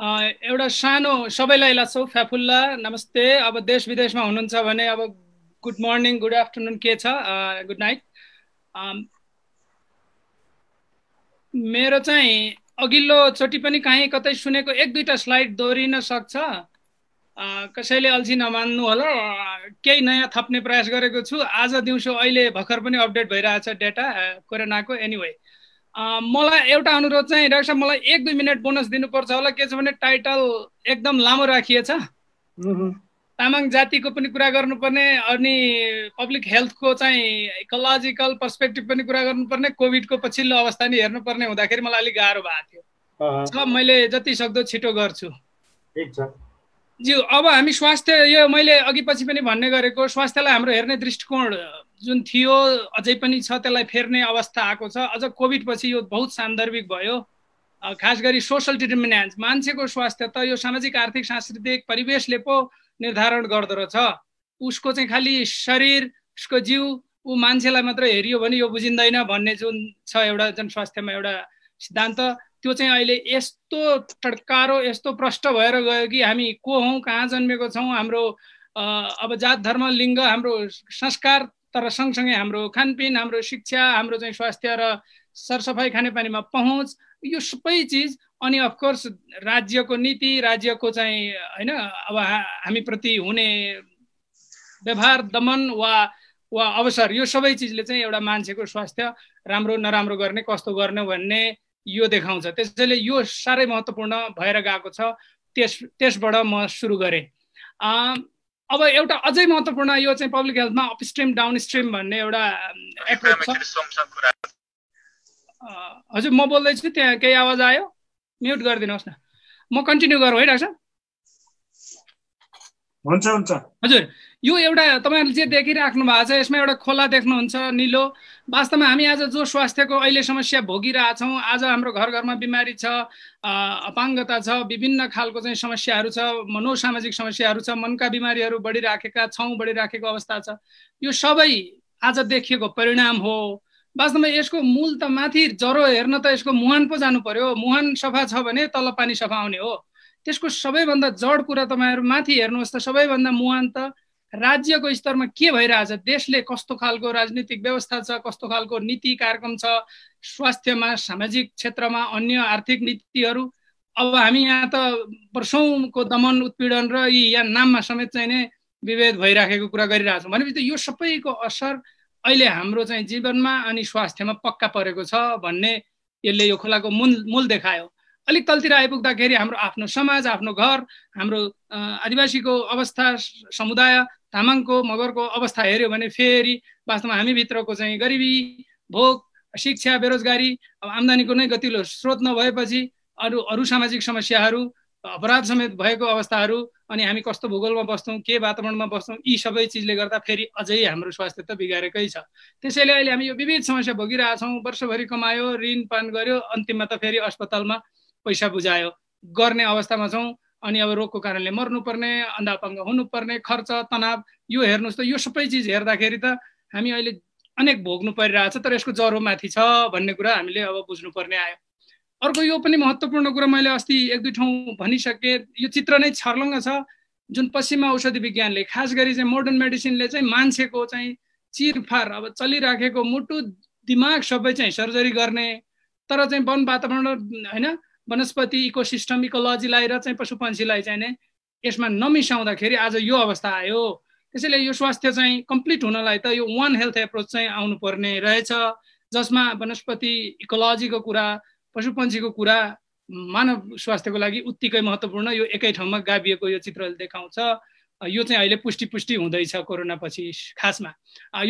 एउटा सानो सबैलाई लासौ फ्याफुल्ला नमस्ते अब देश विदेशमा हुनुहुन्छ भने अब गुड मर्निङ गुड आफ्टरनुन के छ गुड नाइट मेरो चाहिँ अघिल्लोचोटि पनि काहीँ कतै सुनेको एक दुईवटा स्लाइड दोहोरिन सक्छ कसैले अल्छी नमान्नु होला केही नयाँ थप्ने प्रयास गरेको छु आज दिउँसो अहिले भर्खर पनि अपडेट भइरहेछ डेटा कोरोनाको एनिवे anyway. मलाई एउटा अनुरोध चाहिँ डाक्टर साहब मलाई एक दुई मिनट बोनस दिनुपर्छ होला के छ भने टाइटल एकदम लामो राखिएछ तामाङ जातिको पनि कुरा गर्नुपर्ने अनि पब्लिक हेल्थको चाहिँ इकोलोजिकल पर्सपेक्टिभ पनि कुरा गर्नुपर्ने कोभिडको पछिल्लो अवस्था नि हेर्नुपर्ने हुँदाखेरि मलाई अलिक गाह्रो भएको थियो मैले जति सक्दो छिटो गर्छु ज्यू अब हामी स्वास्थ्य यो मैले अघि पछि पनि भन्ने गरेको स्वास्थ्यलाई हाम्रो हेर्ने दृष्टिकोण जुन थियो अझै पनि छ त्यसलाई फेर्ने अवस्था आएको छ अझ कोभिडपछि यो बहुत सान्दर्भिक भयो खास गरी सोसल डिटर्मिनेन्स मान्छेको स्वास्थ्य त यो सामाजिक आर्थिक सांस्कृतिक परिवेशले पो निर्धारण गर्दोरहेछ उसको चाहिँ खालि शरीर उसको जिउ ऊ मान्छेलाई मात्र हेरियो भने यो बुझिँदैन भन्ने जुन छ एउटा स्वास्थ्यमा एउटा सिद्धान्त त्यो चाहिँ अहिले यस्तो टड्कारो यस्तो प्रष्ट भएर गयो कि हामी को हौँ कहाँ जन्मेको छौँ हाम्रो अब जात धर्म लिङ्ग हाम्रो संस्कार तर सँगसँगै हाम्रो खानपिन हाम्रो शिक्षा हाम्रो चाहिँ स्वास्थ्य र सरसफाइ खानेपानीमा पहुँच यो सबै चिज अनि अफकोर्स राज्यको नीति राज्यको चाहिँ होइन अब हामीप्रति हुने व्यवहार दमन वा वा अवसर यो सबै चिजले चाहिँ एउटा मान्छेको स्वास्थ्य राम्रो नराम्रो गर्ने कस्तो गर्ने भन्ने यो देखाउँछ त्यसैले यो साह्रै महत्त्वपूर्ण भएर गएको छ त्यस त्यसबाट म सुरु गरेँ अब एउटा अझै महत्त्वपूर्ण यो चाहिँ पब्लिक हेल्थमा अपस्ट्रिम डाउन स्ट्रिम भन्ने एउटा एप्रोच छ हजुर म बोल्दैछु त्यहाँ केही आवाज आयो म्युट गरिदिनुहोस् न म कन्टिन्यू गरौँ है डाक्टर हुन्छ हुन्छ हजुर यो एउटा तपाईँहरूले जे देखिराख्नु भएको छ यसमा एउटा खोला देख्नुहुन्छ निलो वास्तवमा हामी आज जो स्वास्थ्यको अहिले समस्या भोगिरहेछौँ आज हाम्रो घर घरमा बिमारी छ अपाङ्गता छ विभिन्न खालको चाहिँ समस्याहरू छ मनोसामाजिक समस्याहरू छ मनका बिमारीहरू बढिराखेका छौँ बढिराखेको अवस्था छ यो सबै आज देखिएको परिणाम हो वास्तवमा यसको मूल त माथि ज्वरो हेर्न त यसको मुहान पो जानु पर्यो मुहान सफा छ भने तल पानी सफा आउने हो त्यसको सबैभन्दा जड कुरा तपाईँहरू माथि हेर्नुहोस् त सबैभन्दा मुहान त राज्यको स्तरमा के भइरहेछ देशले कस्तो खालको राजनीतिक व्यवस्था छ कस्तो खालको नीति कार्यक्रम छ स्वास्थ्यमा सामाजिक क्षेत्रमा अन्य आर्थिक नीतिहरू अब हामी यहाँ त वर्षौँको दमन उत्पीडन र यी यहाँ नाममा समेत चाहिँ नै विभेद भइराखेको कुरा गरिरहेछौँ भनेपछि यो सबैको असर अहिले हाम्रो चाहिँ जीवनमा अनि स्वास्थ्यमा पक्का परेको छ भन्ने यसले यो खोलाको मूल मूल देखायो अलिक तलतिर आइपुग्दाखेरि हाम्रो आफ्नो समाज आफ्नो घर हाम्रो आदिवासीको अवस्था समुदाय तामाङको मगरको अवस्था हेऱ्यो भने फेरि वास्तवमा हामीभित्रको चाहिँ गरिबी भोग शिक्षा बेरोजगारी अब आम्दानीको नै गतिलो स्रोत नभएपछि अरू अरू सामाजिक समस्याहरू अपराध समेत भएको अवस्थाहरू अनि हामी कस्तो भूगोलमा बस्छौँ के वातावरणमा बस्छौँ यी सबै चिजले गर्दा फेरि अझै हाम्रो स्वास्थ्य त बिगारेकै छ त्यसैले अहिले हामी यो विविध समस्या भोगिरहेछौँ वर्षभरि कमायो ऋण पान गऱ्यो अन्तिममा त फेरि अस्पतालमा पैसा बुझायो गर्ने अवस्थामा छौँ अनि अब रोगको कारणले मर्नुपर्ने अन्धापङ्ग हुनुपर्ने खर्च तनाव यो हेर्नुहोस् त यो सबै चिज हेर्दाखेरि त हामी अहिले अनेक भोग्नु परिरहेछ तर यसको ज्वरो माथि छ भन्ने कुरा हामीले अब बुझ्नुपर्ने आयो अर्को यो पनि महत्त्वपूर्ण कुरा मैले अस्ति एक दुई ठाउँ भनिसकेँ यो चित्र नै छर्लङ्ग छ जुन पश्चिमा औषधि विज्ञानले खास गरी चाहिँ मोडर्न मेडिसिनले चाहिँ मान्छेको चाहिँ चिरफार अब चलिराखेको मुटु दिमाग सबै चाहिँ सर्जरी गर्ने तर चाहिँ वन वातावरण होइन वनस्पति इकोसिस्टम इकोलोजीलाई र चाहिँ पशु पन्छीलाई चाहिँ नै यसमा नमिसाउँदाखेरि आज यो अवस्था आयो त्यसैले यो स्वास्थ्य चाहिँ कम्प्लिट हुनलाई त यो वान हेल्थ एप्रोच चाहिँ आउनुपर्ने रहेछ जसमा वनस्पति इकोलोजीको कुरा पशुपन्छीको कुरा मानव स्वास्थ्यको लागि उत्तिकै महत्त्वपूर्ण यो एकै ठाउँमा गाभिएको यो चित्रले देखाउँछ यो चाहिँ अहिले पुष्टि पुष्टि हुँदैछ कोरोना पछि खासमा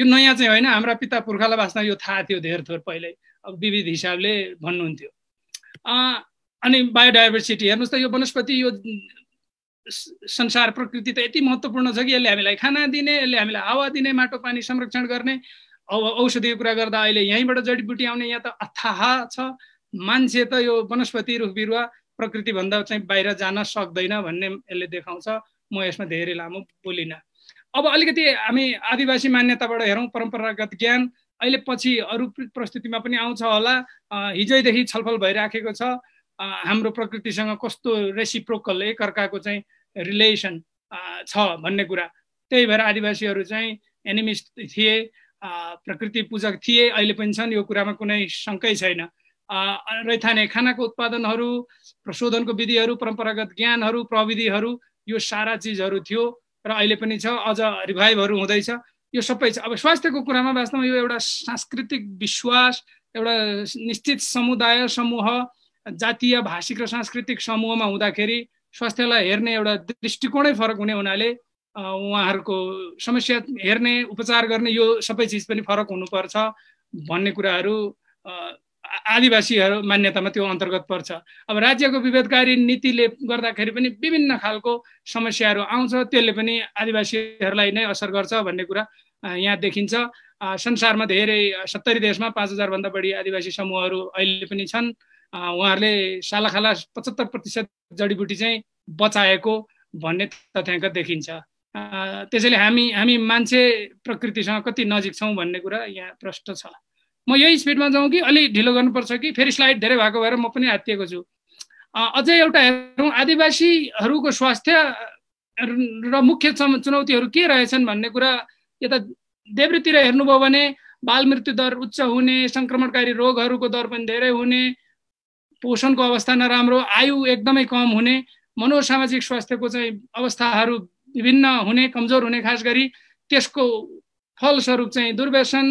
यो नयाँ चाहिँ होइन हाम्रा पिता पुर्खालाई बाँच्न यो थाहा थियो धेर थोर पहिल्यै अब विविध हिसाबले भन्नुहुन्थ्यो अनि बायोडाइभर्सिटी हेर्नुहोस् त यो वनस्पति यो संसार प्रकृति त यति महत्त्वपूर्ण छ कि यसले हामीलाई खाना दिने यसले हामीलाई हावा दिने माटो पानी संरक्षण गर्ने अब औषधिको कुरा गर्दा अहिले यहीँबाट जडीबुटी आउने यहाँ त अथाह छ मान्छे त यो वनस्पति रुख बिरुवा प्रकृतिभन्दा चाहिँ बाहिर जान सक्दैन भन्ने यसले देखाउँछ म यसमा धेरै लामो बोलिनँ अब अलिकति हामी आदिवासी मान्यताबाट हेरौँ परम्परागत ज्ञान अहिले पछि अरू प्रस्तुतिमा पनि आउँछ होला हिजैदेखि छलफल भइराखेको छ हाम्रो प्रकृतिसँग कस्तो रेसिप्रोकल एकअर्काको चाहिँ रिलेसन छ भन्ने कुरा त्यही भएर आदिवासीहरू चाहिँ एनिमिस्ट थिए प्रकृति पूजक थिए अहिले पनि छन् यो कुरामा कुनै शङ्कै छैन रैथाने खानाको उत्पादनहरू प्रशोधनको विधिहरू परम्परागत ज्ञानहरू प्रविधिहरू यो सारा चिजहरू थियो र अहिले पनि छ अझ रिभाइभहरू हुँदैछ यो सबै छ अब स्वास्थ्यको कुरामा वास्तवमा यो एउटा सांस्कृतिक विश्वास एउटा निश्चित समुदाय समूह जातीय भाषिक र सांस्कृतिक समूहमा हुँदाखेरि स्वास्थ्यलाई हेर्ने एउटा दृष्टिकोणै फरक हुने हुनाले उहाँहरूको समस्या हेर्ने उपचार गर्ने यो सबै चिज पनि फरक हुनुपर्छ भन्ने कुराहरू आदिवासीहरू मान्यतामा त्यो अन्तर्गत पर्छ अब राज्यको विभेदकारी नीतिले गर्दाखेरि पनि विभिन्न खालको समस्याहरू आउँछ त्यसले पनि आदिवासीहरूलाई नै असर गर्छ भन्ने कुरा यहाँ देखिन्छ संसारमा धेरै सत्तरी देशमा पाँच हजारभन्दा बढी आदिवासी समूहहरू अहिले पनि छन् उहाँहरूले सालाखाला पचहत्तर प्रतिशत जडीबुटी चाहिँ बचाएको भन्ने तथ्याङ्क देखिन्छ त्यसैले हामी हामी मान्छे प्रकृतिसँग कति नजिक छौँ भन्ने कुरा यहाँ प्रष्ट छ म यही स्पिडमा जाउँ कि अलि ढिलो गर्नुपर्छ कि फेरि स्लाइड धेरै भएको भएर म पनि हात्तिएको छु अझै एउटा हेरौँ आदिवासीहरूको स्वास्थ्य र मुख्य चुनौतीहरू के रहेछन् भन्ने कुरा यता देब्रेतिर हेर्नुभयो भने बाल मृत्यु दर उच्च हुने सङ्क्रमणकारी रोगहरूको दर पनि धेरै हुने पोषणको अवस्था नराम्रो आयु एकदमै कम हुने मनोसामाजिक स्वास्थ्यको चाहिँ अवस्थाहरू विभिन्न हुने कमजोर हुने खास गरी त्यसको फलस्वरूप चाहिँ दुर्व्यसन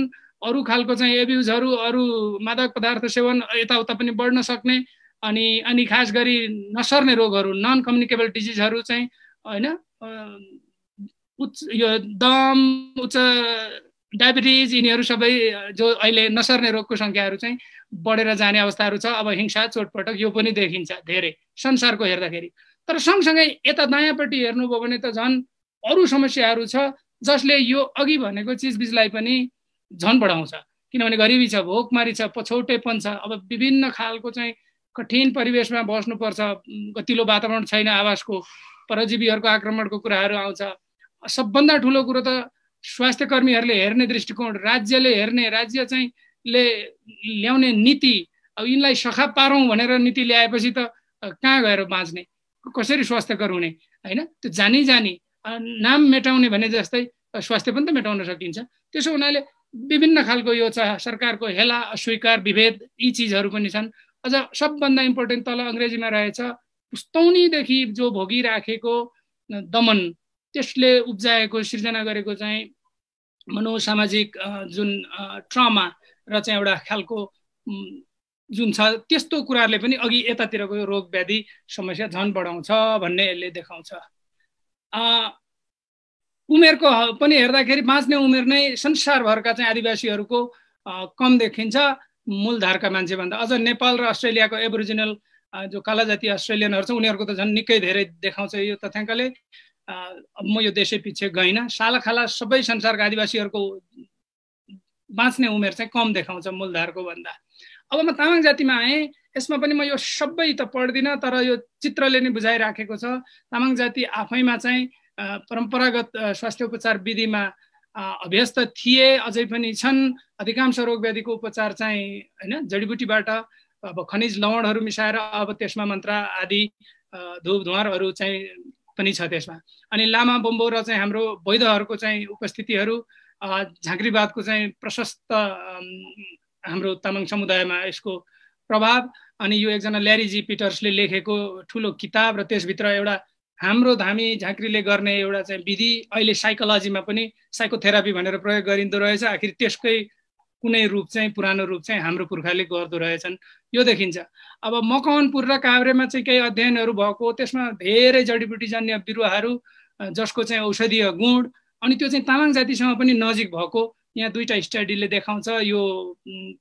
अरू खालको चाहिँ एब्युजहरू अरू मादक पदार्थ सेवन यताउता पनि बढ्न सक्ने अनि अनि खास गरी नसर्ने रोगहरू नन कम्युनिकेबल डिजिजहरू चाहिँ होइन उच्च यो दम उच्च डायबिटिज यिनीहरू सबै जो अहिले नसर्ने रोगको सङ्ख्याहरू चाहिँ बढेर जाने अवस्थाहरू छ अब हिंसा चोटपटक यो पनि देखिन्छ धेरै संसारको हेर्दाखेरि तर सँगसँगै यता दायाँपट्टि हेर्नुभयो भने त झन् अरू समस्याहरू छ जसले यो अघि भनेको चिजबिजलाई पनि झन् बढाउँछ किनभने गरिबी छ भोकमारी छ पछौटेपन छ अब विभिन्न खालको चाहिँ कठिन परिवेशमा बस्नुपर्छ गतिलो वातावरण छैन आवासको परजीवीहरूको आक्रमणको कुराहरू आउँछ सबभन्दा ठुलो कुरो त स्वास्थ्य कर्मीहरूले हेर्ने दृष्टिकोण राज्यले हेर्ने राज्य चाहिँ ले ल्याउने नीति अब यिनलाई सखा पारौँ भनेर नीति ल्याएपछि त कहाँ गएर बाँच्ने कसरी स्वास्थ्यकर हुने होइन त्यो जानी जानी नाम मेटाउने भने जस्तै स्वास्थ्य पनि त मेटाउन सकिन्छ त्यसो हुनाले विभिन्न खालको यो चाह सरकारको हेला अस्वीकार विभेद यी चिजहरू पनि छन् अझ सबभन्दा इम्पोर्टेन्ट तल अङ्ग्रेजीमा रहेछ पुस्तौनीदेखि जो भोगिराखेको दमन त्यसले उब्जाएको सिर्जना गरेको चाहिँ मनोसामाजिक जुन ट्रमा र चाहिँ एउटा खालको जुन छ त्यस्तो कुराहरूले पनि अघि यतातिरको रोग व्याधि समस्या झन् बढाउँछ भन्ने यसले देखाउँछ उमेरको पनि हेर्दाखेरि बाँच्ने उमेर नै संसारभरका चाहिँ आदिवासीहरूको कम देखिन्छ मूलधारका मान्छे भन्दा अझ नेपाल र अस्ट्रेलियाको एभरिजिनल जो काला जाति अस्ट्रेलियनहरू छ उनीहरूको त झन् निकै धेरै देखाउँछ यो तथ्याङ्कले म यो देशै पछि गइनँ सालखाला सबै संसारका आदिवासीहरूको बाँच्ने उमेर चाहिँ कम देखाउँछ मूलधारको भन्दा अब म तामाङ जातिमा आएँ यसमा पनि म यो सबै त पढ्दिनँ तर यो चित्रले नै बुझाइराखेको छ तामाङ जाति आफैमा चाहिँ परम्परागत स्वास्थ्य उपचार विधिमा अभ्यस्त थिए अझै पनि छन् अधिकांश रोग व्याधिको उपचार चाहिँ होइन जडीबुटीबाट अब खनिज लवणहरू मिसाएर अब त्यसमा मन्त्र आदि धुप धुवारहरू चाहिँ पनि छ त्यसमा अनि लामा बम्बो र चाहिँ हाम्रो वैधहरूको चाहिँ उपस्थितिहरू झाँक्रीवादको चाहिँ प्रशस्त हाम्रो तामाङ समुदायमा यसको प्रभाव अनि यो एकजना ल्यारिजी पिटर्सले लेखेको ठुलो किताब र त्यसभित्र एउटा हाम्रो धामी झाँक्रीले गर्ने एउटा चाहिँ विधि अहिले साइकोलोजीमा पनि साइकोथेरापी भनेर प्रयोग गरिँदो रहेछ आखिर त्यसकै कुनै रूप चाहिँ पुरानो रूप चाहिँ हाम्रो पुर्खाले गर्दो रहेछन् यो देखिन्छ अब मकवानपुर र काभ्रेमा चाहिँ केही अध्ययनहरू भएको त्यसमा धेरै जडीबुटीजन्य बिरुवाहरू जसको चाहिँ औषधीय गुण अनि त्यो चाहिँ तामाङ जातिसँग पनि नजिक भएको यहाँ दुईवटा स्टडीले देखाउँछ यो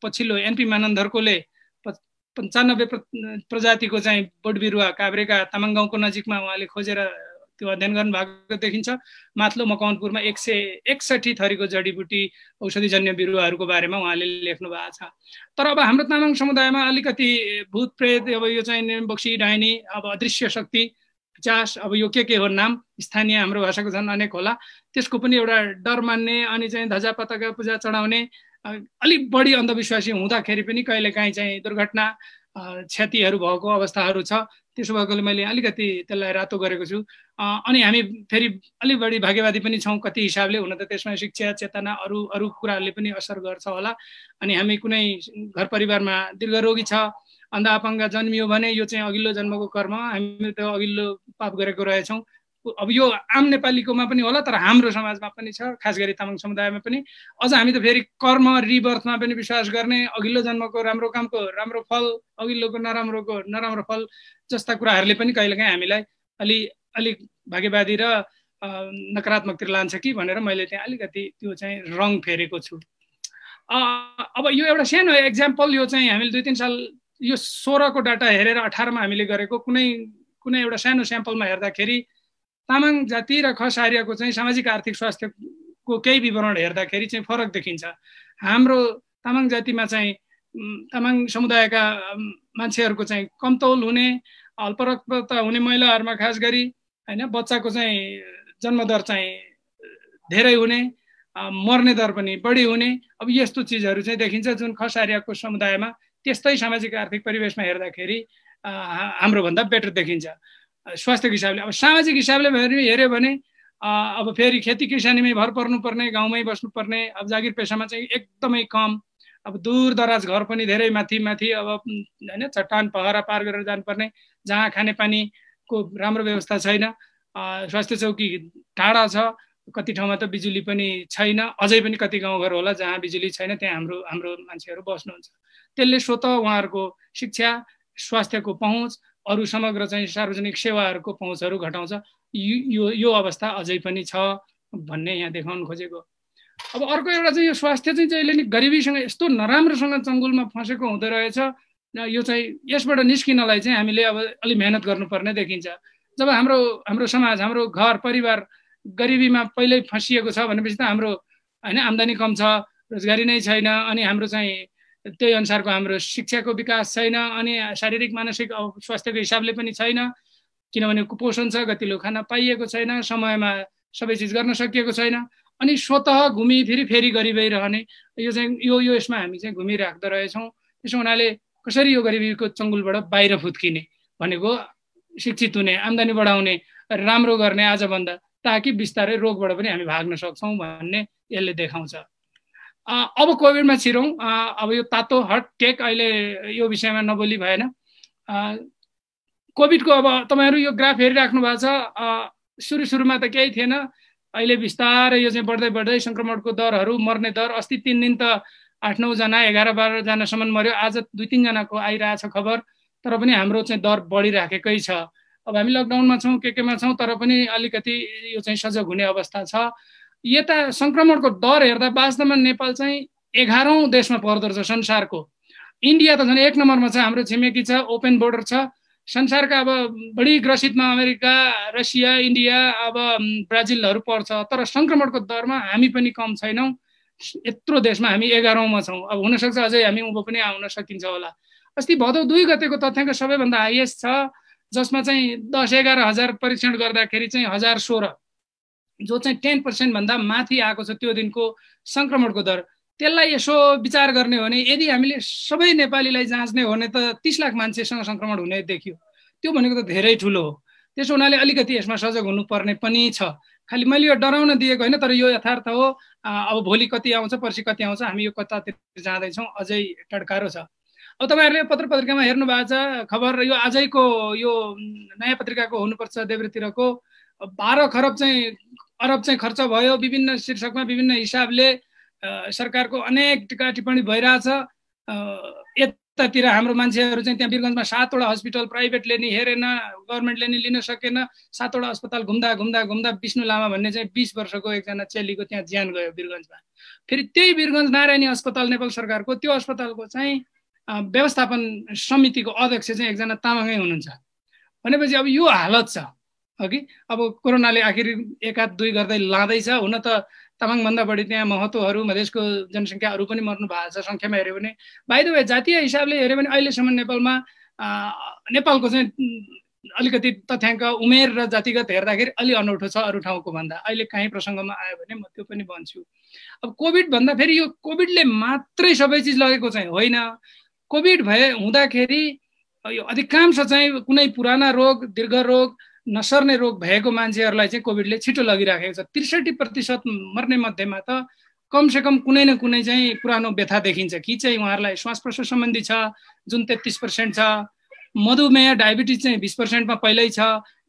पछिल्लो एनपी मानन्दरकोले पन्चानब्बे प्रजातिको चाहिँ बोट बिरुवा काभ्रेका तामाङ गाउँको नजिकमा उहाँले खोजेर त्यो अध्ययन गर्नुभएको देखिन्छ माथलो मकवानपुरमा एक सय एकसठी थरीको जडीबुटी औषधिजन्य बिरुवाहरूको बारेमा उहाँले लेख्नु भएको छ तर अब हाम्रो तामाङ समुदायमा अलिकति भूत प्रेत अब यो चाहिँ बक्सी डाइनी अब अदृश्य शक्ति चास अब यो के के हो नाम स्थानीय हाम्रो भाषाको झन् अनेक होला त्यसको पनि एउटा डर मान्ने अनि चाहिँ धजा पताका पूजा चढाउने अलिक बढी अन्धविश्वासी हुँदाखेरि पनि कहिलेकाहीँ चाहिँ दुर्घटना क्षतिहरू भएको अवस्थाहरू छ त्यसो भएकोले मैले अलिकति त्यसलाई रातो गरेको छु अनि हामी फेरि अलिक बढी भाग्यवादी पनि छौँ कति हिसाबले हुन त त्यसमा शिक्षा चेतना अरू अरू कुराहरूले पनि असर गर्छ होला अनि हामी कुनै घर परिवारमा दीर्घरोगी छ अन्ध आपाङ्ग जन्मियो भने यो चाहिँ अघिल्लो जन्मको कर्म हामी त अघिल्लो पाप गरेको रहेछौँ अब यो आम नेपालीकोमा पनि होला तर हाम्रो समाजमा पनि छ खास गरी तामाङ समुदायमा पनि अझ हामी त फेरि कर्म रिबर्थमा पनि विश्वास गर्ने अघिल्लो जन्मको राम्रो कामको राम्रो फल अघिल्लोको नराम्रोको नराम्रो फल जस्ता कुराहरूले पनि कहिलेकाहीँ हामीलाई अलि अलिक भाग्यवादी र नकारात्मकतिर लान्छ कि भनेर मैले त्यहाँ अलिकति त्यो चाहिँ रङ फेरेको छु अब यो एउटा सानो एक्जाम्पल यो चाहिँ हामीले दुई तिन साल यो सोह्रको डाटा हेरेर अठारमा हामीले गरेको कुनै कुनै एउटा सानो स्याम्पलमा हेर्दाखेरि तामाङ जाति र खसारियाको चाहिँ सामाजिक आर्थिक स्वास्थ्यको केही विवरण हेर्दाखेरि चाहिँ फरक देखिन्छ हाम्रो तामाङ जातिमा चाहिँ तामाङ समुदायका मान्छेहरूको चाहिँ कमतौल हुने अल्परक्तता हुने महिलाहरूमा खास गरी होइन बच्चाको चाहिँ जन्मदर चाहिँ धेरै हुने मर्ने दर पनि बढी हुने अब यस्तो चिजहरू चाहिँ देखिन्छ जुन खसारियाको समुदायमा त्यस्तै सामाजिक आर्थिक परिवेशमा हेर्दाखेरि हाम्रोभन्दा बेटर देखिन्छ स्वास्थ्यको हिसाबले अब सामाजिक हिसाबले हेऱ्यो भने अब फेरि खेती किसानीमै भर पर्नुपर्ने गाउँमै बस्नुपर्ने अब जागिर पेसामा चाहिँ एकदमै कम अब दूर दराज घर पनि धेरै माथि माथि अब होइन चट्टान पहरा पार गरेर जानुपर्ने जहाँ खानेपानीको राम्रो व्यवस्था छैन स्वास्थ्य चौकी टाढा छ कति ठाउँमा त बिजुली पनि छैन अझै पनि कति गाउँघर होला जहाँ बिजुली छैन त्यहाँ हाम्रो हाम्रो मान्छेहरू बस्नुहुन्छ त्यसले स्वत उहाँहरूको शिक्षा स्वास्थ्यको पहुँच अरू समग्र चाहिँ सार्वजनिक सेवाहरूको पहुँचहरू घटाउँछ यो यो अवस्था अझै पनि छ भन्ने यहाँ देखाउन खोजेको अब अर्को एउटा चाहिँ यो स्वास्थ्य चाहिँ जहिले नि गरिबीसँग यस्तो नराम्रोसँग चङ्गुलमा फँसेको हुँदो रहेछ यो चाहिँ यसबाट निस्किनलाई चाहिँ हामीले अब अलि मेहनत गर्नुपर्ने देखिन्छ जब हाम्रो हाम्रो समाज हाम्रो घर परिवार गरिबीमा पहिल्यै फँसिएको छ भनेपछि त हाम्रो होइन आम्दानी कम छ रोजगारी नै छैन अनि हाम्रो चाहिँ त्यही अनुसारको हाम्रो शिक्षाको विकास छैन अनि शारीरिक मानसिक स्वास्थ्यको हिसाबले पनि छैन किनभने कुपोषण छ गतिलो खाना पाइएको छैन समयमा सबै चिज गर्न सकिएको छैन अनि स्वत घुमी फेरि फेरि गरिबै रहने यो चाहिँ यो यो यसमा हामी चाहिँ घुमिराख्दो रहेछौँ त्यसो हुनाले कसरी यो गरिबीको चङ्गुलबाट बाहिर फुत्किने भनेको शिक्षित हुने आम्दानी बढाउने राम्रो गर्ने आजभन्दा ताकि बिस्तारै रोगबाट पनि हामी भाग्न सक्छौँ भन्ने यसले देखाउँछ अब कोभिडमा छिरौँ अब यो तातो हट टेक अहिले यो विषयमा नबोली भएन कोभिडको अब तपाईँहरू यो ग्राफ हेरिराख्नु भएको छ सुरु सुरुमा त केही थिएन अहिले बिस्तारै यो चाहिँ बढ्दै बढ्दै सङ्क्रमणको दरहरू मर्ने दर अस्ति तिन दिन त आठ नौजना एघार बाह्रजनासम्म मऱ्यो आज दुई तिनजनाको आइरहेछ खबर तर पनि हाम्रो चाहिँ दर बढिराखेकै छ अब हामी लकडाउनमा छौँ के केमा छौँ तर पनि अलिकति यो चाहिँ सजग हुने अवस्था छ यता सङ्क्रमणको दर हेर्दा वास्तवमा नेपाल चाहिँ एघारौँ देशमा पर्दो रहेछ संसारको इन्डिया त झन् एक नम्बरमा छ हाम्रो छिमेकी छ ओपन बोर्डर छ संसारका अब बढी ग्रसितमा अमेरिका रसिया इन्डिया अब ब्राजिलहरू पर्छ तर सङ्क्रमणको दरमा हामी पनि कम छैनौँ यत्रो देशमा हामी एघारौँमा छौँ अब हुनसक्छ अझै हामी उँभो पनि आउन सकिन्छ होला अस्ति भदौ दुई गतेको तथ्याङ्क सबैभन्दा हाइएस्ट छ जसमा चाहिँ दस एघार हजार परीक्षण गर्दाखेरि चाहिँ हजार सोह्र जो चाहिँ टेन पर्सेन्टभन्दा माथि आएको छ त्यो दिनको सङ्क्रमणको दर त्यसलाई यसो विचार गर्ने हो भने यदि हामीले सबै नेपालीलाई जाँच्ने हो भने त तिस लाख मान्छेसँग सङ्क्रमण हुने देखियो त्यो भनेको त धेरै ठुलो हो त्यसो हुनाले अलिकति यसमा सजग हुनुपर्ने पनि छ खालि मैले यो डराउन दिएको होइन तर यो यथार्थ हो अब भोलि कति आउँछ पर्सि कति आउँछ हामी यो कतातिर जाँदैछौँ अझै टड्कारो छ अब तपाईँहरूले पत्र पत्रिकामा हेर्नु भएको छ खबर यो आजैको यो नयाँ पत्रिकाको हुनुपर्छ देब्रेतिरको बाह्र खरब चाहिँ अरब चाहिँ खर्च भयो विभिन्न शीर्षकमा विभिन्न हिसाबले सरकारको अनेक टिका टिप्पणी भइरहेछ यतातिर हाम्रो मान्छेहरू चाहिँ त्यहाँ वीरगन्जमा सातवटा हस्पिटल प्राइभेटले नि हेरेन गभर्मेन्टले नि लिन सकेन सातवटा अस्पताल घुम्दा घुम्दा घुम्दा विष्णु लामा भन्ने चाहिँ बिस वर्षको एकजना चेलीको त्यहाँ ज्यान गयो वीरगन्जमा फेरि त्यही वीरगन्ज नारायणी अस्पताल नेपाल सरकारको त्यो अस्पतालको चाहिँ व्यवस्थापन समितिको अध्यक्ष चाहिँ एकजना तामाङै हुनुहुन्छ भनेपछि अब यो हालत छ कि अब कोरोनाले आखिर एकाध दुई गर्दै लाँदैछ हुन त तामाङभन्दा बढी त्यहाँ महत्त्वहरू मधेसको जनसङ्ख्याहरू पनि मर्नु भएको छ सङ्ख्यामा हेऱ्यो भने बाहिर भए जातीय हिसाबले हेऱ्यो भने अहिलेसम्म नेपालमा नेपालको चाहिँ अलिकति तथ्याङ्क उमेर र जातिगत हेर्दाखेरि अलि अनौठो छ अरू ठाउँको भन्दा अहिले काहीँ प्रसङ्गमा आयो भने म त्यो पनि भन्छु अब कोभिड भन्दा फेरि यो कोभिडले मात्रै सबै चिज लगेको चाहिँ होइन कोभिड भए हुँदाखेरि यो अधिकांश चाहिँ कुनै पुराना रोग दीर्घ रोग नसर्ने रोग भएको मान्छेहरूलाई चाहिँ कोभिडले छिटो लगिराखेको छ त्रिसठी प्रतिशत मर्ने मध्येमा त कमसेकम कुनै न कुनै चाहिँ पुरानो व्यथा देखिन्छ कि चाहिँ उहाँहरूलाई श्वास प्रश्वास सम्बन्धी छ जुन तेत्तिस पर्सेन्ट छ मधुमेह डायबिटिज चाहिँ बिस पर्सेन्टमा पहिल्यै छ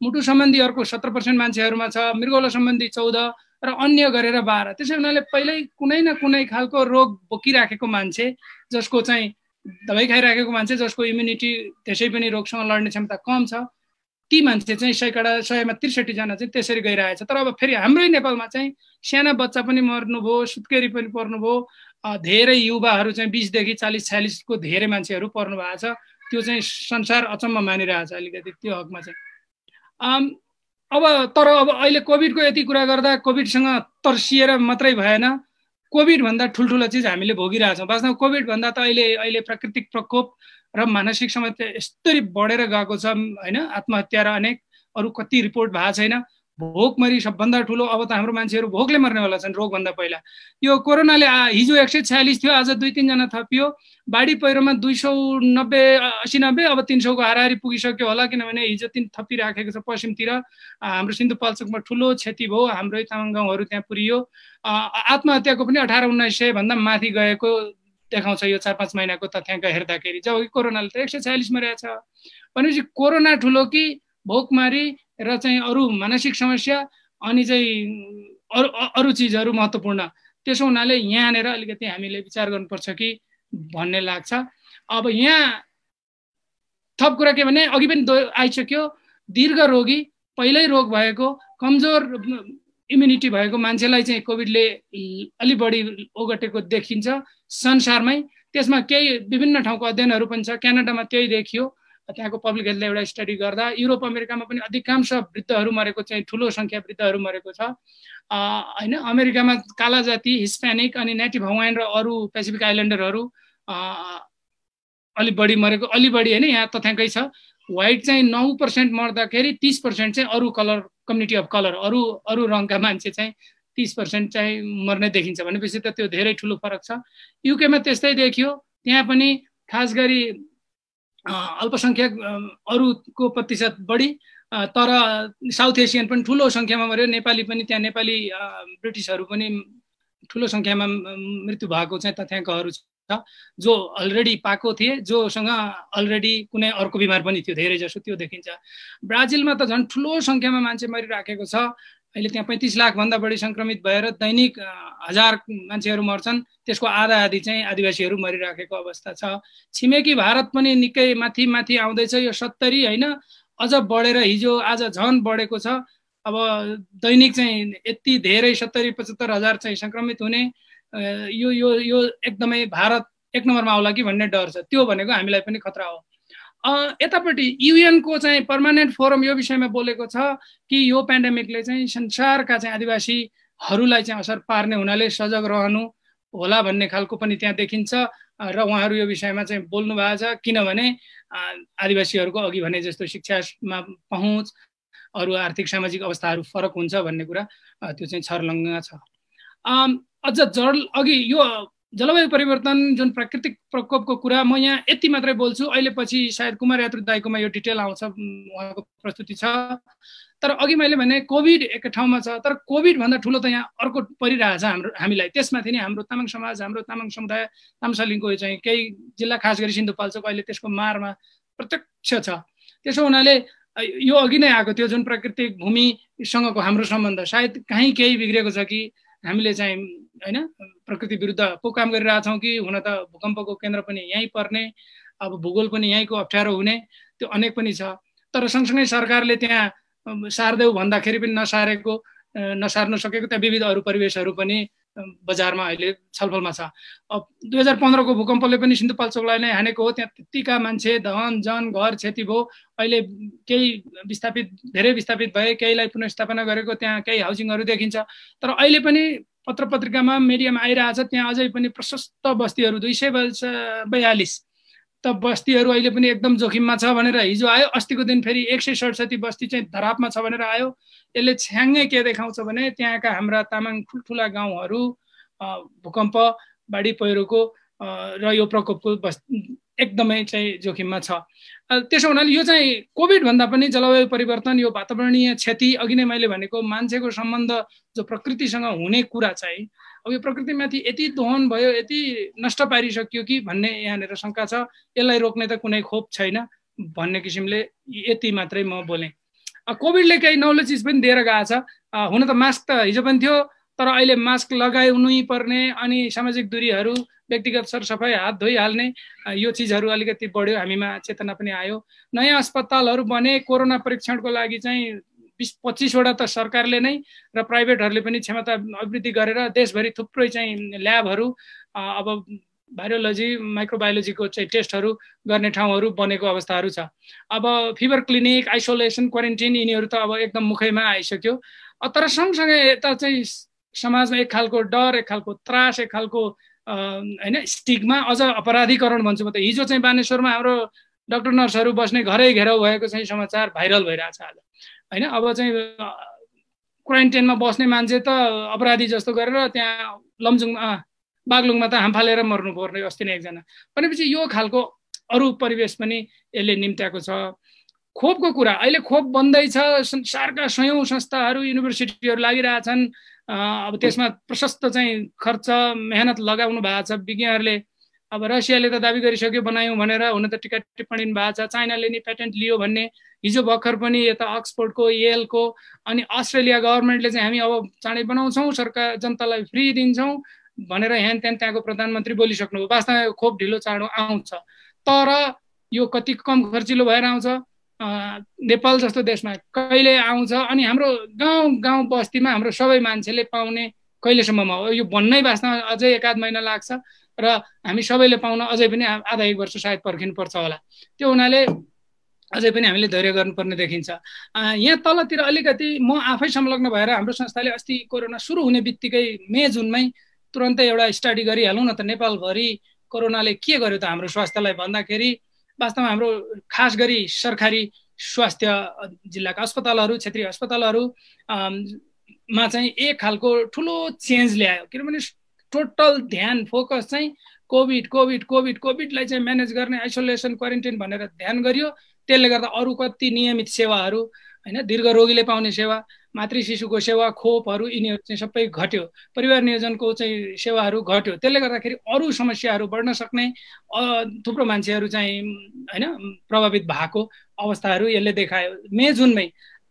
मुटु सम्बन्धी अर्को सत्र पर्सेन्ट मान्छेहरूमा छ मृगौला सम्बन्धी चौध र अन्य गरेर बाह्र त्यसै हुनाले पहिल्यै कुनै न कुनै खालको रोग बोकिराखेको मान्छे जसको चाहिँ दबाई खाइराखेको मान्छे जसको इम्युनिटी त्यसै पनि रोगसँग लड्ने क्षमता कम छ ती मान्छे चाहिँ सयकडा सयमा त्रिसठीजना चाहिँ त्यसरी गइरहेछ तर अब फेरि हाम्रै नेपालमा चाहिँ सानो बच्चा पनि मर्नुभयो सुत्केरी पनि पर्नुभयो धेरै युवाहरू चाहिँ बिसदेखि चालिस छ्यालिसको धेरै मान्छेहरू पर्नु भएको छ त्यो चाहिँ संसार अचम्म मानिरहेछ अलिकति त्यो हकमा चाहिँ अब तर अब अहिले कोभिडको यति कुरा गर्दा कोभिडसँग तर्सिएर मात्रै भएन कोभिडभन्दा ठुल्ठुलो चिज हामीले भोगिरहेछौँ वास्तवमा कोभिडभन्दा त अहिले अहिले प्राकृतिक प्रकोप र मानसिक समस्या यस्तरी बढेर गएको छ होइन आत्महत्या र अनेक अरू कति रिपोर्ट भएको छैन भोक भोकमरी सबभन्दा ठुलो अब त हाम्रो मान्छेहरू भोकले मर्नेवाला छन् रोगभन्दा पहिला यो कोरोनाले हिजो एक सय छ्यालिस थियो आज दुई तिनजना थपियो बाढी पहिरोमा दुई सौ नब्बे असी नब्बे अब तिन सौको हाराहारी पुगिसक्यो होला किनभने हिजो तिन थपिराखेको छ पश्चिमतिर हाम्रो सिन्धुपाल्चोकमा ठुलो क्षति भयो हाम्रै तामाङ गाउँहरू त्यहाँ पुरियो आत्महत्याको पनि अठार उन्नाइस सयभन्दा माथि गएको देखाउँछ यो चार पाँच महिनाको तथ्याङ्क हेर्दाखेरि जब कोरोनाले त एक सय छयालिसमा रहेछ भनेपछि कोरोना ठुलो कि भोकमारी र चाहिँ अरू मानसिक समस्या अनि चाहिँ अरू अरू चिजहरू महत्त्वपूर्ण त्यसो हुनाले यहाँनिर अलिकति हामीले विचार गर्नुपर्छ कि भन्ने लाग्छ अब यहाँ थप कुरा के भने अघि पनि आइसक्यो दीर्घ रोगी पहिल्यै रोग भएको कमजोर इम्युनिटी भएको मान्छेलाई चाहिँ कोभिडले अलि बढी ओगटेको देखिन्छ संसारमै त्यसमा केही विभिन्न ठाउँको अध्ययनहरू पनि छ क्यानाडामा त्यही देखियो त्यहाँको पब्लिक हेल्थले एउटा स्टडी गर्दा युरोप अमेरिकामा पनि अधिकांश वृद्धहरू मरेको चाहिँ ठुलो सङ्ख्या वृद्धहरू मरेको छ होइन अमेरिकामा काला जाति हिस्प्यानिक अनि नेटिभ हवाइन र अरू पेसिफिक आइल्यान्डरहरू अलि बढी मरेको अलि बढी होइन यहाँ तथ्याङ्कै छ वाइट चाहिँ नौ पर्सेन्ट मर्दाखेरि तिस पर्सेन्ट चाहिँ अरू कलर कम्युनिटी अफ कलर अरू अरू रङका मान्छे चाहिँ तिस पर्सेन्ट चाहिँ मर्ने देखिन्छ भनेपछि त त्यो धेरै ठुलो फरक छ युकेमा त्यस्तै देखियो त्यहाँ पनि खास गरी अल्पसङ्ख्यक अरूको प्रतिशत बढी तर साउथ एसियन पनि ठुलो सङ्ख्यामा मऱ्यो नेपाली पनि त्यहाँ नेपाली ब्रिटिसहरू पनि ठुलो सङ्ख्यामा मृत्यु भएको चाहिँ तथ्याङ्कहरू छ जो अलरेडी पाएको थिए जोसँग अलरेडी कुनै अर्को बिमार पनि थियो धेरै जसो त्यो देखिन्छ ब्राजिलमा त झन् ठुलो सङ्ख्यामा मान्छे मरिराखेको छ अहिले त्यहाँ पैँतिस लाखभन्दा बढी सङ्क्रमित भएर दैनिक हजार मान्छेहरू मर्छन् त्यसको आधा आधी चाहिँ आदिवासीहरू मरिराखेको अवस्था छ छिमेकी भारत पनि निकै माथि माथि आउँदैछ यो सत्तरी होइन अझ बढेर हिजो आज झन् बढेको छ अब दैनिक चाहिँ यति धेरै सत्तरी पचहत्तर हजार चाहिँ सङ्क्रमित हुने यो यो यो एकदमै भारत एक नम्बरमा आउला कि भन्ने डर छ त्यो भनेको हामीलाई पनि खतरा हो यतापट्टि युएनको चाहिँ पर्मानेन्ट फोरम यो विषयमा बोलेको छ कि यो पेन्डेमिकले चाहिँ संसारका चाहिँ आदिवासीहरूलाई चाहिँ असर पार्ने हुनाले सजग रहनु होला भन्ने खालको पनि त्यहाँ देखिन्छ र उहाँहरू यो विषयमा चाहिँ बोल्नु भएको छ किनभने आदिवासीहरूको अघि भने जस्तो शिक्षामा पहुँच अरू आर्थिक सामाजिक अवस्थाहरू फरक हुन्छ भन्ने कुरा त्यो चाहिँ छर्लङ्ग छ अझ जल अघि यो जलवायु परिवर्तन जुन प्राकृतिक प्रकोपको कुरा म यहाँ यति मात्रै बोल्छु अहिले पछि सायद कुमार यात्रु दाईकोमा यो डिटेल आउँछ उहाँको प्रस्तुति छ तर अघि मैले भने कोभिड एक ठाउँमा छ तर कोभिडभन्दा ठुलो त यहाँ अर्को परिरहेछ हाम्रो हामीलाई त्यसमाथि नै हाम्रो तामाङ समाज हाम्रो तामाङ समुदाय तामसालिङको चाहिँ केही जिल्ला खास गरी सिन्धुपाल्चोक अहिले त्यसको मारमा प्रत्यक्ष छ त्यसो हुनाले यो अघि नै आएको थियो जुन प्राकृतिक भूमिसँगको हाम्रो सम्बन्ध सायद काहीँ केही बिग्रेको छ कि हामीले चाहिँ होइन प्रकृति विरुद्ध पो काम गरिरहेछौँ कि हुन त भूकम्पको केन्द्र पनि यहीँ पर्ने अब भूगोल पनि यहीँको अप्ठ्यारो हुने त्यो अनेक पनि छ तर सँगसँगै सरकारले त्यहाँ सार्देऊ भन्दाखेरि पनि नसारेको नसार्न सकेको त्यहाँ विविध अरू परिवेशहरू पनि बजारमा अहिले छलफलमा छ अब दुई हजार पन्ध्रको भूकम्पले पनि सिन्धुपाल्चोकलाई नै हानेको हो त्यहाँ त्यत्तिका मान्छे धन जन घर क्षति भयो अहिले केही विस्थापित धेरै विस्थापित भए केहीलाई पुनर्स्थापना गरेको त्यहाँ केही हाउसिङहरू देखिन्छ तर अहिले पनि पत्र पत्रिकामा आइरहेको आइरहेछ त्यहाँ अझै पनि प्रशस्त बस्तीहरू दुई सय बयालिस त बस्तीहरू अहिले पनि एकदम जोखिममा छ भनेर हिजो आयो अस्तिको दिन फेरि एक सय सडसठी बस्ती चाहिँ धरापमा छ भनेर आयो यसले छ्याङ्गै के देखाउँछ भने त्यहाँका हाम्रा तामाङ ठुल्ठुला गाउँहरू भूकम्प बाढी पहिरोको र यो प्रकोपको बस् एकदमै चाहिँ जोखिममा छ त्यसो हुनाले यो चाहिँ कोभिडभन्दा पनि जलवायु परिवर्तन यो वातावरणीय क्षति अघि नै मैले भनेको मान्छेको सम्बन्ध जो प्रकृतिसँग हुने कुरा चाहिँ अब यो प्रकृतिमाथि यति दोहन भयो यति नष्ट पारिसक्यो कि भन्ने यहाँनिर शङ्का छ यसलाई रोक्ने त कुनै खोप छैन भन्ने किसिमले यति मात्रै म बोलेँ कोभिडले केही नौलो चिज पनि दिएर गएको छ हुन त मास्क त हिजो पनि थियो तर अहिले मास्क लगाउनै पर्ने अनि सामाजिक दूरीहरू व्यक्तिगत सरसफाइ हात धोइहाल्ने यो चिजहरू अलिकति बढ्यो हामीमा चेतना पनि आयो नयाँ अस्पतालहरू बने कोरोना परीक्षणको लागि चाहिँ बिस पच्चिसवटा त सरकारले नै र प्राइभेटहरूले पनि क्षमता अभिवृद्धि गरेर देशभरि थुप्रै चाहिँ ल्याबहरू अब भाइरोलोजी माइक्रोबायोलोजीको चाहिँ टेस्टहरू गर्ने ठाउँहरू बनेको अवस्थाहरू छ अब फिभर क्लिनिक आइसोलेसन क्वारेन्टिन यिनीहरू त अब एकदम मुखैमा आइसक्यो तर सँगसँगै यता चाहिँ समाजमा एक खालको डर एक खालको त्रास एक खालको होइन स्टिकमा अझ अपराधीकरण भन्छु म त हिजो चाहिँ बानेश्वरमा हाम्रो डक्टर नर्सहरू बस्ने घरै घेराउ भएको चाहिँ समाचार भाइरल छ आज होइन अब चाहिँ क्वारेन्टाइनमा बस्ने मान्छे त अपराधी जस्तो गरेर त्यहाँ लमजुङमा बागलुङमा त हाम मर्नु पर्ने अस्ति नै एकजना भनेपछि यो खालको अरू परिवेश पनि यसले निम्त्याएको छ खोपको कुरा अहिले खोप बन्दैछ संसारका सयौँ संस्थाहरू युनिभर्सिटीहरू लागिरहेछन् अब त्यसमा प्रशस्त चाहिँ खर्च मेहनत लगाउनु भएको छ विज्ञहरूले अब रसियाले त दाबी गरिसक्यो बनायौँ भनेर हुन त टिका टिप्पणी भएको छ चाइनाले नि पेटेन्ट लियो भन्ने हिजो भर्खर पनि यता अक्सफोर्डको येलको अनि अस्ट्रेलिया गभर्मेन्टले चाहिँ हामी अब चाँडै बनाउँछौँ सरकार जनतालाई फ्री दिन्छौँ भनेर हेन त्यहाँ त्यहाँको प्रधानमन्त्री बोलिसक्नुभयो वास्तवमा खोप ढिलो चाँडो आउँछ तर यो कति कम खर्चिलो भएर आउँछ नेपाल जस्तो देशमा कहिले आउँछ अनि हाम्रो गाउँ गाउँ बस्तीमा हाम्रो सबै मान्छेले पाउने कहिलेसम्ममा हो यो भन्नै बाँच्न अझै एक आध महिना लाग्छ र हामी सबैले पाउन अझै पनि आधा एक वर्ष सायद पर्खिनुपर्छ होला त्यो हुनाले अझै पनि हामीले धैर्य गर्नुपर्ने देखिन्छ यहाँ तलतिर अलिकति म आफै संलग्न भएर हाम्रो संस्थाले अस्ति कोरोना सुरु हुने बित्तिकै मे जुनमै तुरन्तै एउटा स्टडी गरिहालौँ न त नेपालभरि कोरोनाले के गर्यो त हाम्रो स्वास्थ्यलाई भन्दाखेरि वास्तवमा हाम्रो खास गरी सरकारी स्वास्थ्य जिल्लाका अस्पतालहरू क्षेत्रीय अस्पतालहरू मा चाहिँ एक खालको ठुलो चेन्ज ल्यायो किनभने टोटल ध्यान फोकस चाहिँ कोभिड कोभिड कोभिड कोभिडलाई चाहिँ म्यानेज गर्ने आइसोलेसन क्वारेन्टाइन भनेर ध्यान गरियो त्यसले गर्दा अरू कति नियमित सेवाहरू होइन दीर्घ रोगीले पाउने सेवा मातृ शिशुको सेवा खोपहरू यिनीहरू चाहिँ सबै घट्यो परिवार नियोजनको चाहिँ सेवाहरू घट्यो त्यसले गर्दाखेरि अरू समस्याहरू बढ्न सक्ने थुप्रो मान्छेहरू चाहिँ होइन प्रभावित भएको अवस्थाहरू यसले देखायो मे जुनमै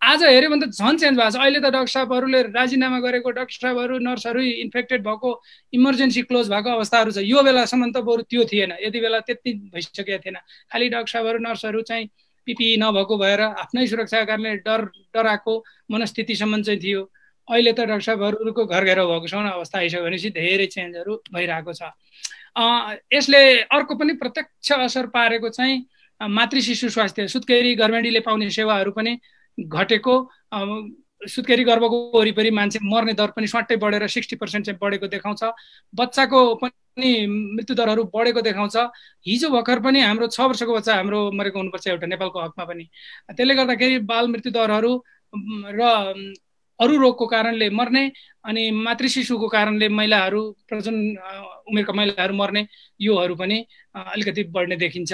आज हेऱ्यो भने त झन् चेन्ज भएको छ अहिले त डक्टर साहबहरूले राजीनामा गरेको डक्टर साहबहरू नर्सहरू इन्फेक्टेड भएको इमर्जेन्सी क्लोज भएको अवस्थाहरू छ यो बेलासम्म त बरु त्यो थिएन यति बेला त्यति भइसकेको थिएन खालि डक्टर साहबहरू नर्सहरू चाहिँ पिपी नभएको भएर आफ्नै सुरक्षा कारणले डर डराएको मनस्थितिसम्म चाहिँ थियो अहिले त डाक्टर साहबहरूको घर भएको छ अवस्था आइसक्यो भनेपछि धेरै चेन्जहरू भइरहेको छ यसले अर्को पनि प्रत्यक्ष असर पारेको चाहिँ मातृ शिशु स्वास्थ्य सुत्केरी गर्मेन्डीले पाउने सेवाहरू पनि घटेको सुत्केरी गर्भको वरिपरि मान्छे मर्ने दर पनि स्वाट्टै बढेर सिक्सटी पर्सेन्ट चाहिँ बढेको देखाउँछ बच्चाको पनि मृत्यु बढेको देखाउँछ हिजो भर्खर पनि हाम्रो छ वर्षको बच्चा हाम्रो मरेको हुनुपर्छ एउटा नेपालको हकमा पनि त्यसले गर्दाखेरि बाल मृत्यु र अरू रोगको कारणले मर्ने अनि मातृ शिशुको कारणले महिलाहरू प्रजन उमेरका महिलाहरू मर्ने योहरू पनि अलिकति बढ्ने देखिन्छ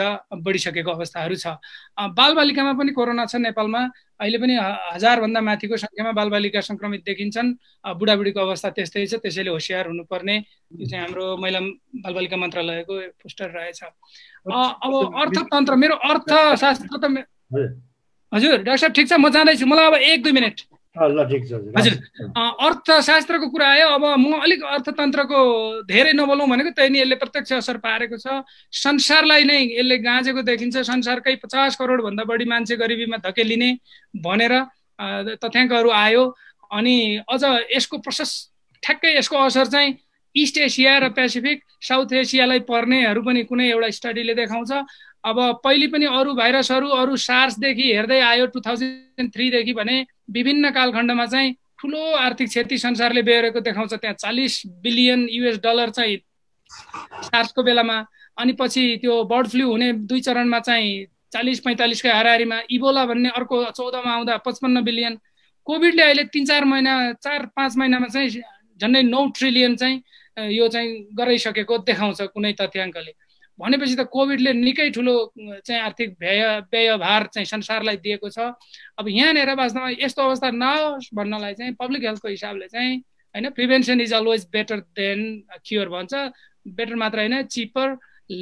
बढिसकेको अवस्थाहरू छ बालबालिकामा पनि कोरोना छ नेपालमा अहिले पनि हजारभन्दा माथिको सङ्ख्यामा बालबालिका सङ्क्रमित देखिन्छन् बुढाबुढीको अवस्था त्यस्तै छ त्यसैले होसियार हुनुपर्ने यो चाहिँ हाम्रो महिला बालबालिका मन्त्रालयको पोस्टर रहेछ अब अर्थतन्त्र मेरो अर्थशास्त्र त हजुर डाक्टर साहब ठिक छ म जाँदैछु मलाई अब एक दुई मिनट हजुर अर्थशास्त्रको कुरा आयो अब म अलिक अर्थतन्त्रको धेरै नबोलौँ भनेको त्यही नै यसले प्रत्यक्ष असर पारेको छ संसारलाई नै यसले गाँजेको देखिन्छ संसारकै पचास करोडभन्दा बढी मान्छे गरिबीमा धकेलिने भनेर तथ्याङ्कहरू आयो अनि अझ यसको प्रशस्त ठ्याक्कै यसको असर चाहिँ इस्ट एसिया र पेसिफिक साउथ एसियालाई पर्नेहरू पनि कुनै एउटा स्टडीले देखाउँछ अब पहिले पनि अरू भाइरसहरू अरू सार्सदेखि हेर्दै आयो टु थाउजन्ड थ्रीदेखि भने विभिन्न कालखण्डमा चाहिँ ठुलो आर्थिक क्षति संसारले बेहोरेको देखाउँछ त्यहाँ चालिस बिलियन युएस डलर चाहिँ सार्सको बेलामा अनि पछि त्यो बर्ड फ्लू हुने दुई चरणमा चाहिँ चालिस पैँतालिसको हाराहारीमा इबोला भन्ने अर्को चौधमा आउँदा पचपन्न बिलियन कोभिडले अहिले तिन चार महिना चार पाँच महिनामा चाहिँ झन्डै नौ ट्रिलियन चाहिँ यो चाहिँ गराइसकेको देखाउँछ कुनै तथ्याङ्कले भनेपछि त कोभिडले निकै ठुलो चाहिँ आर्थिक व्यय व्ययभार चाहिँ संसारलाई दिएको छ अब यहाँनिर वास्तवमा यस्तो अवस्था नहोस् भन्नलाई चाहिँ पब्लिक हेल्थको हिसाबले चाहिँ होइन prevention is always better than cure भन्छ बेटर मात्र होइन चिपर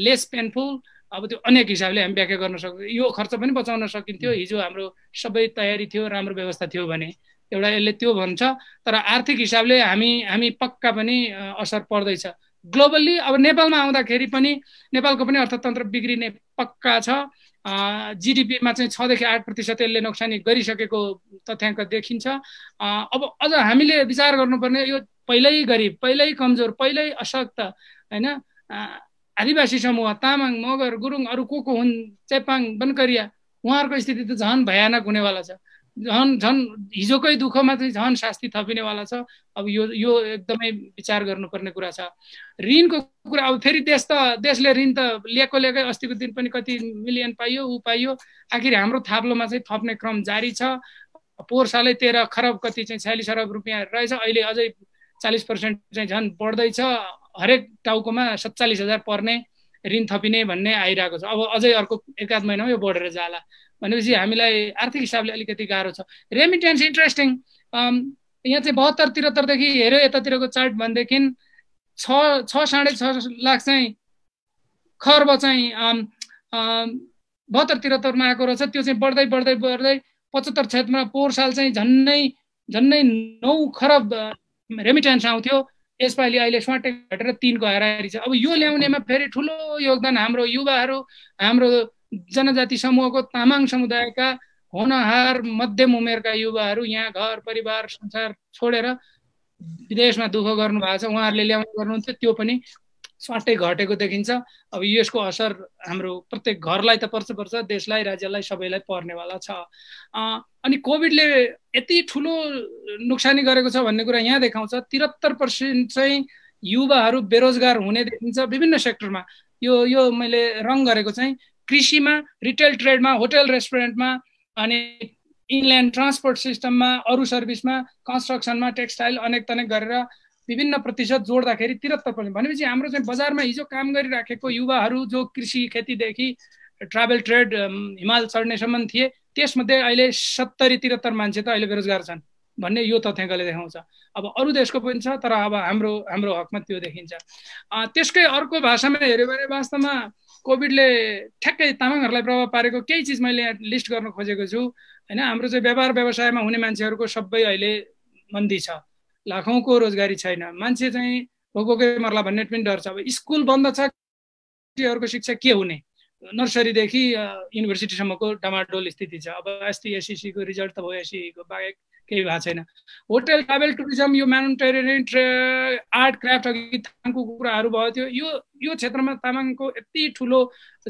लेस पेनफुल अब त्यो अनेक हिसाबले हामी व्याख्या गर्न सक्छौँ यो खर्च पनि बचाउन सकिन्थ्यो हिजो हाम्रो सबै तयारी थियो राम्रो व्यवस्था थियो भने एउटा यसले त्यो भन्छ तर आर्थिक हिसाबले हामी हामी पक्का पनि असर पर्दैछ ग्लोबल्ली अब नेपालमा आउँदाखेरि पनि नेपालको पनि अर्थतन्त्र बिग्रिने पक्का छ जिडिपीमा चाहिँ छदेखि आठ प्रतिशत यसले नोक्सानी गरिसकेको तथ्याङ्क देखिन्छ अब अझ हामीले विचार गर्नुपर्ने यो पहिल्यै गरिब पहिल्यै कमजोर पहिल्यै अशक्त होइन आदिवासी समूह तामाङ मगर गुरुङ अरू को को हुन् चेपाङ बनकरिया उहाँहरूको स्थिति त झन् भयानक हुनेवाला छ झन् झन् हिजोकै दुःखमा चाहिँ झन् शास्ति थपिनेवाला छ अब यो यो एकदमै विचार गर्नुपर्ने कुरा छ ऋणको कुरा अब फेरि देश त देशले ऋण त लिएको लिएकै अस्तिको दिन पनि कति मिलियन पाइयो ऊ पाइयो आखिर हाम्रो थाप्लोमा चाहिँ थप्ने क्रम जारी छ पोहोर सालै तेह्र खरब कति चाहिँ छ्यालिस अरब रुपियाँ रहेछ अहिले अझै चालिस पर्सेन्ट चाहिँ झन् बढ्दैछ हरेक टाउकोमा सत्तालिस हजार पर्ने ऋण थपिने भन्ने आइरहेको छ अब अझै अर्को एकाध महिनामा यो बढेर जाला भनेपछि हामीलाई आर्थिक हिसाबले अलिकति गाह्रो छ रेमिटेन्स इन्ट्रेस्टिङ um, यहाँ चाहिँ बहत्तर त्रिहत्तरदेखि हेऱ्यो यतातिरको चार्ट भनेदेखि छ छ साढे छ लाख चाहिँ खर्ब चाहिँ um, um, बहत्तर त्रिहत्तरमा आएको रहेछ त्यो चाहिँ बढ्दै बढ्दै बढ्दै पचहत्तर क्षेत्रमा पोहोर साल चाहिँ झन्नै झन्नै नौ खरब रेमिटेन्स uh, आउँथ्यो यसपालि अहिले टेक घटेर तिनको हाराहारी छ अब यो ल्याउनेमा फेरि ठुलो योगदान हाम्रो युवाहरू हाम्रो जनजाति समूहको तामाङ समुदायका होनहार मध्यम उमेरका युवाहरू यहाँ घर परिवार संसार छोडेर विदेशमा दुःख गर्नुभएको छ उहाँहरूले ल्याउने गर्नुहुन्छ त्यो पनि स्वाटै घटेको देखिन्छ अब यसको असर हाम्रो प्रत्येक घरलाई त पर्छ पर्छ देशलाई राज्यलाई सबैलाई पर्नेवाला छ अनि कोभिडले यति ठुलो नोक्सानी गरेको छ भन्ने कुरा यहाँ देखाउँछ त्रिहत्तर पर्सेन्ट चाहिँ युवाहरू बेरोजगार हुने देखिन्छ विभिन्न सेक्टरमा यो यो मैले रङ गरेको चाहिँ कृषिमा रिटेल ट्रेडमा होटेल रेस्टुरेन्टमा अनि इनल्यान्ड ट्रान्सपोर्ट सिस्टममा अरू सर्भिसमा कन्स्ट्रक्सनमा टेक्सटाइल अनेक तनेक गरेर विभिन्न प्रतिशत जोड्दाखेरि त्रिहत्तर पर्सेन्ट भनेपछि हाम्रो चाहिँ बजारमा हिजो काम गरिराखेको युवाहरू जो कृषि खेतीदेखि ट्राभल ट्रेड हिमाल चढ्नेसम्म थिए त्यसमध्ये अहिले सत्तरी त्रिहत्तर मान्छे त अहिले बेरोजगार छन् भन्ने यो तथ्याङ्कले देखाउँछ अब अरू देशको पनि छ तर अब हाम्रो हाम्रो हकमा त्यो देखिन्छ त्यसकै अर्को भाषामा हेऱ्यो भने वास्तवमा कोभिडले ठ्याक्कै तामाङहरूलाई प्रभाव पारेको केही चिज मैले यहाँ लिस्ट गर्न खोजेको छु होइन हाम्रो चाहिँ व्यापार व्यवसायमा हुने मान्छेहरूको सबै अहिले मन्दी छ लाखौँको रोजगारी छैन मान्छे चाहिँ भोकोकै मर्ला भन्ने पनि डर छ अब स्कुल बन्द छ केटीहरूको शिक्षा के हुने नर्सरीदेखि युनिभर्सिटीसम्मको डमाडोल स्थिति छ अब अस्ति एससिसीको रिजल्ट त भयो एसिसीको बाहेक केही भएको छैन होटेल ट्राभल टुरिज्म यो म्यानुटेरियन आर्ट क्राफ्ट अघि तामाङको कुराहरू भयो त्यो यो यो क्षेत्रमा तामाङको यति ठुलो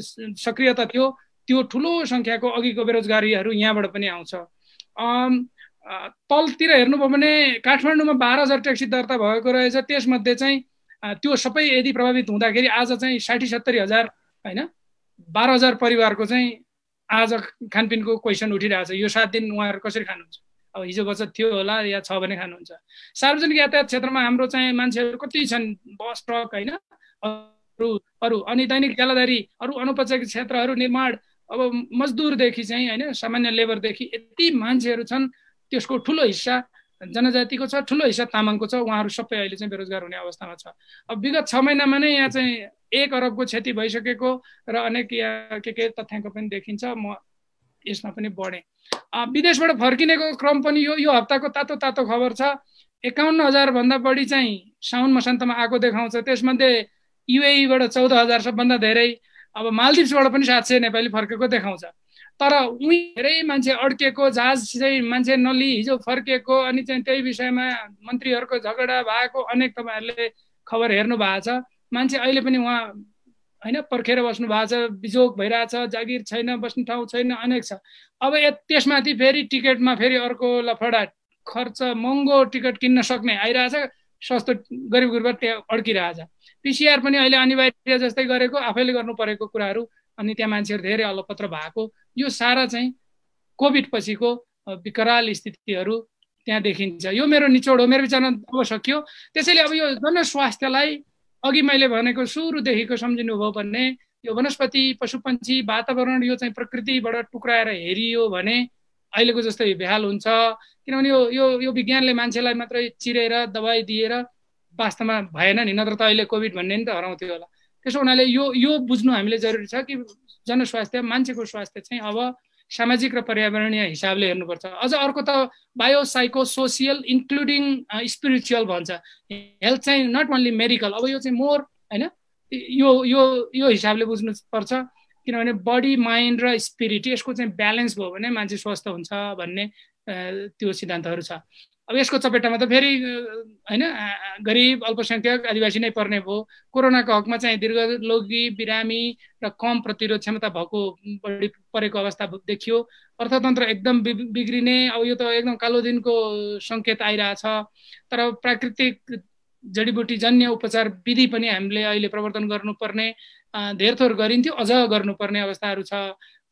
सक्रियता थियो त्यो ठुलो सङ्ख्याको अघिको बेरोजगारीहरू यहाँबाट पनि आउँछ तलतिर हेर्नुभयो भने काठमाडौँमा बाह्र हजार ट्याक्सी दर्ता भएको रहेछ त्यसमध्ये चाहिँ त्यो सबै यदि प्रभावित हुँदाखेरि आज चाहिँ साठी सत्तरी हजार होइन बाह्र हजार परिवारको चाहिँ आज खानपिनको क्वेसन उठिरहेको छ यो सात दिन उहाँहरू कसरी खानुहुन्छ अब हिजो बचत थियो होला या छ भने खानुहुन्छ सार्वजनिक यातायात क्षेत्रमा हाम्रो चाहिँ मान्छेहरू कति छन् बस ट्रक होइन अरू अरू अनि दैनिक ज्यालादारी अरू अनौपचारिक क्षेत्रहरू निर्माण अब मजदुरदेखि चाहिँ होइन सामान्य लेबरदेखि यति मान्छेहरू छन् त्यसको ठुलो हिस्सा जनजातिको छ ठुलो हिस्सा तामाङको छ उहाँहरू सबै अहिले चाहिँ बेरोजगार हुने अवस्थामा छ अब विगत छ महिनामा नै यहाँ चाहिँ एक अरबको क्षति भइसकेको र अनेक के के तथ्याङ्क पनि देखिन्छ म यसमा पनि बढेँ विदेशबाट फर्किनेको क्रम पनि यो यो हप्ताको तातो तातो खबर छ एकाउन्न हजारभन्दा बढी चाहिँ साउन मसान्तमा आएको देखाउँछ त्यसमध्ये युएईबाट चौध हजार सबभन्दा धेरै अब मालदिप्सबाट पनि सात सय नेपाली फर्केको देखाउँछ तर उही धेरै मान्छे अड्केको जहाज चाहिँ मान्छे नलिई हिजो फर्केको अनि चाहिँ त्यही विषयमा मन्त्रीहरूको झगडा भएको अनेक तपाईँहरूले खबर हेर्नु भएको छ मान्छे अहिले पनि उहाँ होइन पर्खेर बस्नु भएको छ बिजोग भइरहेछ जागिर छैन बस्ने ठाउँ छैन अनेक छ अब त्यसमाथि फेरि टिकटमा फेरि अर्को लफडा खर्च महँगो टिकट किन्न सक्ने आइरहेछ सस्तो गरिब गुरुबा त्यहाँ अड्किरहेछ पिसिआर पनि अहिले अनिवार्य जस्तै गरेको आफैले गर्नु परेको कुराहरू अनि त्यहाँ मान्छेहरू धेरै अलपत्र भएको यो सारा चाहिँ कोभिड पछिको विकराल स्थितिहरू त्यहाँ देखिन्छ यो मेरो निचोड हो मेरो विचारमा अब सकियो त्यसैले अब यो जनस्वास्थ्यलाई अघि मैले भनेको सुरुदेखिको सम्झिनुभयो भने यो वनस्पति पशुपन्छी वातावरण यो चाहिँ प्रकृतिबाट टुक्राएर हेरियो भने अहिलेको जस्तो भ्याल हुन्छ किनभने यो यो यो विज्ञानले मान्छेलाई मात्रै चिरेर दबाई दिएर वास्तवमा भएन नि नत्र त अहिले कोभिड भन्ने नि त हराउँथ्यो होला त्यसो हुनाले यो यो बुझ्नु हामीले जरुरी छ कि जनस्वास्थ्य मान्छेको स्वास्थ्य चाहिँ अब सामाजिक र पर्यावरणीय हिसाबले हेर्नुपर्छ अझ अर्को त बायो सोसियल इन्क्लुडिङ स्पिरिचुअल भन्छ हेल्थ चाहिँ नट ओन्ली मेडिकल अब यो चाहिँ मोर होइन यो यो यो हिसाबले बुझ्नुपर्छ किनभने बडी माइन्ड र स्पिरिट यसको चाहिँ ब्यालेन्स भयो भने मान्छे स्वस्थ हुन्छ भन्ने त्यो सिद्धान्तहरू छ अब यसको चपेटामा त फेरि होइन गरिब अल्पसङ्ख्यक आदिवासी नै पर्ने भयो कोरोनाको हकमा चाहिँ दीर्घलोगी बिरामी र कम प्रतिरोध क्षमता भएको बढी परेको अवस्था देखियो अर्थतन्त्र एकदम बिग्रिने अब यो त एकदम कालो दिनको सङ्केत आइरहेछ तर प्राकृतिक जडीबुटी जन्य उपचार विधि पनि हामीले अहिले प्रवर्तन गर्नुपर्ने धेरथोर गरिन्थ्यो अझ गर्नुपर्ने अवस्थाहरू छ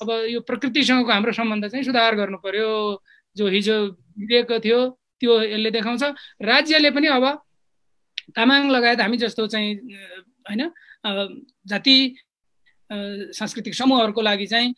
अब यो प्रकृतिसँगको हाम्रो सम्बन्ध चाहिँ सुधार गर्नु पर्यो जो हिजो बिग्रिएको थियो त्यो यसले देखाउँछ राज्यले पनि अब तामाङ लगायत हामी जस्तो चाहिँ होइन जाति सांस्कृतिक समूहहरूको लागि चाहिँ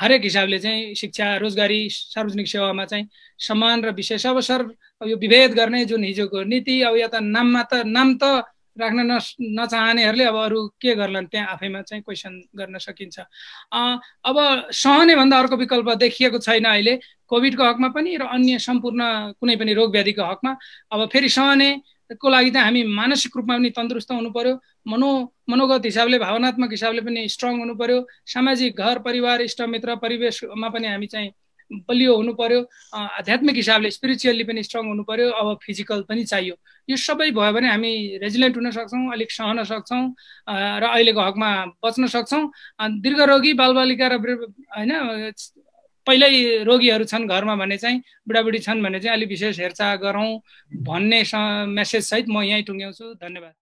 हरेक हिसाबले चाहिँ शिक्षा रोजगारी सार्वजनिक सेवामा चाहिँ समान र विशेष अवसर यो विभेद गर्ने जुन हिजोको नीति अब या त नाममा त नाम त राख्न न नचाहनेहरूले अब अरू के गर्लान् त्यहाँ आफैमा चाहिँ क्वेसन गर्न सकिन्छ अब सहने भन्दा अर्को विकल्प देखिएको छैन अहिले कोभिडको हकमा पनि र अन्य सम्पूर्ण कुनै पनि रोग व्याधिको हकमा अब फेरि सहनेको लागि त हामी मानसिक रूपमा पनि तन्दुरुस्त हुनु पर्यो मनो मनोगत हिसाबले भावनात्मक हिसाबले पनि स्ट्रङ हुनु पर्यो सामाजिक घर परिवार इष्टमित्र परिवेशमा पनि हामी चाहिँ बलियो हुनु पर्यो आध्यात्मिक हिसाबले स्पिरिचुअल्ली पनि स्ट्रङ हुनु पर्यो अब फिजिकल पनि चाहियो यो सबै भयो भने हामी रेजिलेन्ट हुन सक्छौँ अलिक सहन सक्छौँ र अहिलेको हकमा बच्न सक्छौँ दीर्घरोगी बालबालिका र होइन पहिल्यै रोगीहरू छन् घरमा भने चाहिँ बुढाबुढी छन् भने चाहिँ अलिक विशेष हेरचाह गरौँ भन्ने मेसेजसहित म यहीँ टुङ्ग्याउँछु धन्यवाद